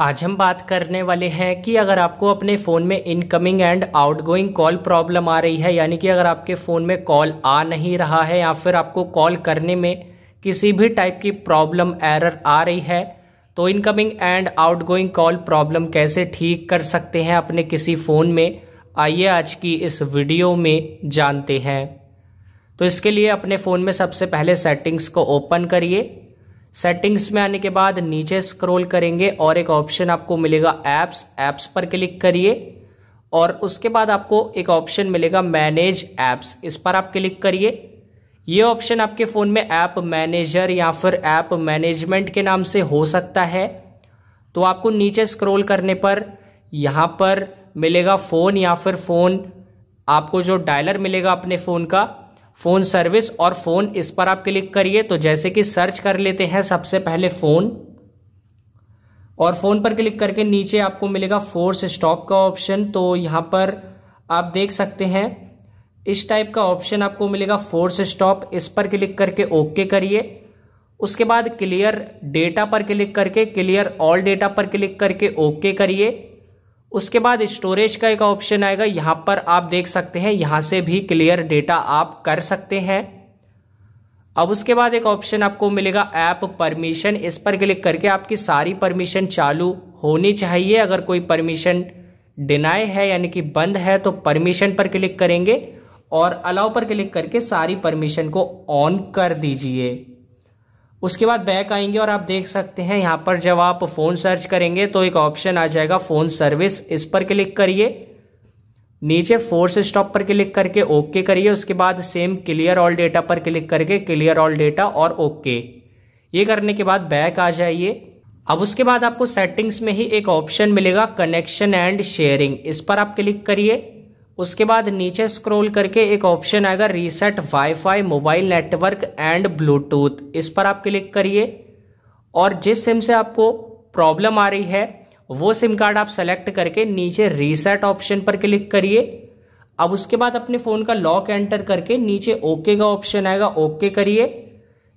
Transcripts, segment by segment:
आज हम बात करने वाले हैं कि अगर आपको अपने फ़ोन में incoming and outgoing call problem आ रही है यानी कि अगर आपके फ़ोन में कॉल आ नहीं रहा है या फिर आपको कॉल करने में किसी भी टाइप की प्रॉब्लम एरर आ रही है तो incoming and outgoing call problem कैसे ठीक कर सकते हैं अपने किसी फ़ोन में आइए आज की इस वीडियो में जानते हैं तो इसके लिए अपने फ़ोन में सबसे पहले सेटिंग्स को ओपन करिए सेटिंग्स में आने के बाद नीचे स्क्रॉल करेंगे और एक ऑप्शन आपको मिलेगा एप्स एप्स पर क्लिक करिए और उसके बाद आपको एक ऑप्शन मिलेगा मैनेज ऐप्स इस पर आप क्लिक करिए ये ऑप्शन आपके फ़ोन में ऐप मैनेजर या फिर ऐप मैनेजमेंट के नाम से हो सकता है तो आपको नीचे स्क्रॉल करने पर यहाँ पर मिलेगा फ़ोन या फिर फ़ोन आपको जो डायलर मिलेगा अपने फ़ोन का फोन सर्विस और फोन इस पर आप क्लिक करिए तो जैसे कि सर्च कर लेते हैं सबसे पहले फोन और फोन पर क्लिक करके नीचे आपको मिलेगा फोर्स स्टॉप का ऑप्शन तो यहाँ पर आप देख सकते हैं इस टाइप का ऑप्शन आपको मिलेगा फोर्स स्टॉप इस पर क्लिक करके ओके करिए उसके बाद क्लियर डेटा पर क्लिक करके क्लियर ऑल डेटा पर क्लिक करके ओके करिए उसके बाद स्टोरेज का एक ऑप्शन आएगा यहाँ पर आप देख सकते हैं यहाँ से भी क्लियर डेटा आप कर सकते हैं अब उसके बाद एक ऑप्शन आपको मिलेगा ऐप परमिशन इस पर क्लिक करके आपकी सारी परमिशन चालू होनी चाहिए अगर कोई परमिशन डिनाई है यानी कि बंद है तो परमिशन पर क्लिक करेंगे और अलाउ पर क्लिक करके सारी परमिशन को ऑन कर दीजिए उसके बाद बैक आएंगे और आप देख सकते हैं यहाँ पर जब आप फ़ोन सर्च करेंगे तो एक ऑप्शन आ जाएगा फ़ोन सर्विस इस पर क्लिक करिए नीचे फोर्स स्टॉप पर क्लिक करके ओके करिए उसके बाद सेम क्लियर ऑल डेटा पर क्लिक करके क्लियर ऑल डेटा और ओके ये करने के बाद बैक आ जाइए अब उसके बाद आपको सेटिंग्स में ही एक ऑप्शन मिलेगा कनेक्शन एंड शेयरिंग इस पर आप क्लिक करिए उसके बाद नीचे स्क्रॉल करके एक ऑप्शन आएगा reset WiFi mobile network and Bluetooth इस पर आप क्लिक करिए और जिस सिम से आपको प्रॉब्लम आ रही है वो सिम कार्ड आप सेलेक्ट करके नीचे रीसेट ऑप्शन पर क्लिक करिए अब उसके बाद अपने फ़ोन का लॉक एंटर करके नीचे ओके का ऑप्शन आएगा ओके करिए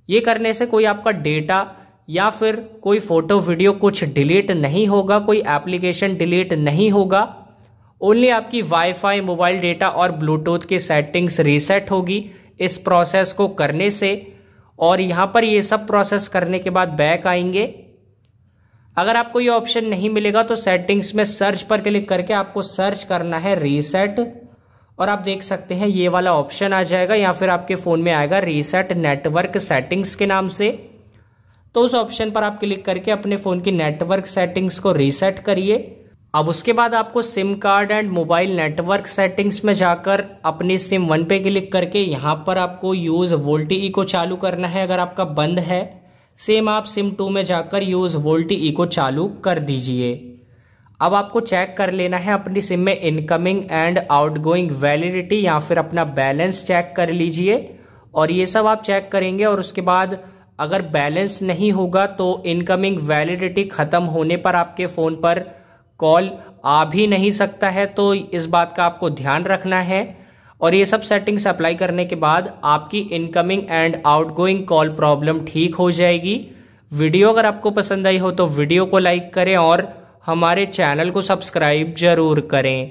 ये करने से कोई आपका डेटा या फिर कोई फ़ोटो वीडियो कुछ डिलीट नहीं होगा कोई एप्लीकेशन डिलीट नहीं होगा ओनली आपकी वाईफाई मोबाइल डेटा और ब्लूटूथ की सेटिंग्स रीसेट होगी इस प्रोसेस को करने से और यहाँ पर ये सब प्रोसेस करने के बाद बैक आएंगे अगर आपको ये ऑप्शन नहीं मिलेगा तो सेटिंग्स में सर्च पर क्लिक करके आपको सर्च करना है रीसेट और आप देख सकते हैं ये वाला ऑप्शन आ जाएगा या फिर आपके फ़ोन में आएगा रीसेट नेटवर्क सेटिंग्स के नाम से तो उस ऑप्शन पर आप क्लिक करके अपने फ़ोन की नेटवर्क सेटिंग्स को रीसेट करिए अब उसके बाद आपको SIM card and mobile network settings में जाकर अपनी सिम वन पे क्लिक करके यहाँ पर आपको यूज़ वोल्टी ई को चालू करना है अगर आपका बंद है सेम आप सिम टू में जाकर यूज़ वोल्टी ई को चालू कर दीजिए अब आपको चेक कर लेना है अपनी सिम में इनकमिंग एंड आउटगोइंग वैलिडिटी या फिर अपना बैलेंस चेक कर लीजिए और ये सब आप चेक करेंगे और उसके बाद अगर बैलेंस नहीं होगा तो इनकमिंग वैलिडिटी ख़त्म होने पर आपके फ़ोन पर कॉल आ भी नहीं सकता है तो इस बात का आपको ध्यान रखना है और ये सब सेटिंग्स अप्लाई करने के बाद आपकी incoming and outgoing call problem ठीक हो जाएगी वीडियो अगर आपको पसंद आई हो तो वीडियो को लाइक करें और हमारे चैनल को सब्सक्राइब जरूर करें